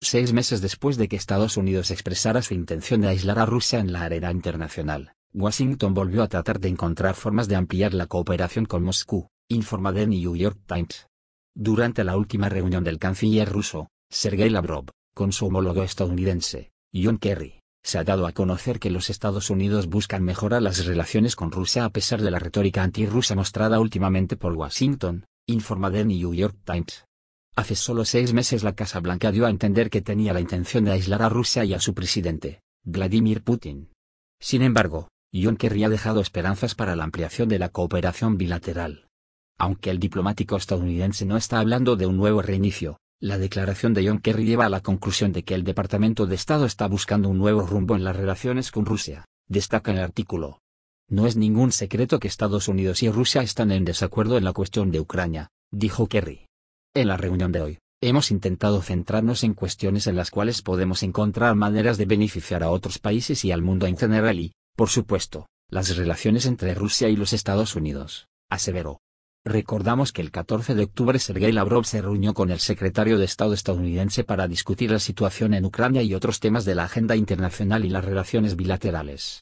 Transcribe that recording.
seis meses después de que Estados Unidos expresara su intención de aislar a Rusia en la arena internacional, Washington volvió a tratar de encontrar formas de ampliar la cooperación con Moscú, informa The New York Times. Durante la última reunión del canciller ruso, Sergei Lavrov, con su homólogo estadounidense, John Kerry, se ha dado a conocer que los Estados Unidos buscan mejorar las relaciones con Rusia a pesar de la retórica antirrusa mostrada últimamente por Washington, informa The New York Times. Hace solo seis meses la Casa Blanca dio a entender que tenía la intención de aislar a Rusia y a su presidente, Vladimir Putin. Sin embargo, John Kerry ha dejado esperanzas para la ampliación de la cooperación bilateral. Aunque el diplomático estadounidense no está hablando de un nuevo reinicio, la declaración de John Kerry lleva a la conclusión de que el Departamento de Estado está buscando un nuevo rumbo en las relaciones con Rusia, destaca el artículo. No es ningún secreto que Estados Unidos y Rusia están en desacuerdo en la cuestión de Ucrania, dijo Kerry. En la reunión de hoy, hemos intentado centrarnos en cuestiones en las cuales podemos encontrar maneras de beneficiar a otros países y al mundo en general y, por supuesto, las relaciones entre Rusia y los Estados Unidos, aseveró. Recordamos que el 14 de octubre Sergei Lavrov se reunió con el secretario de Estado estadounidense para discutir la situación en Ucrania y otros temas de la agenda internacional y las relaciones bilaterales.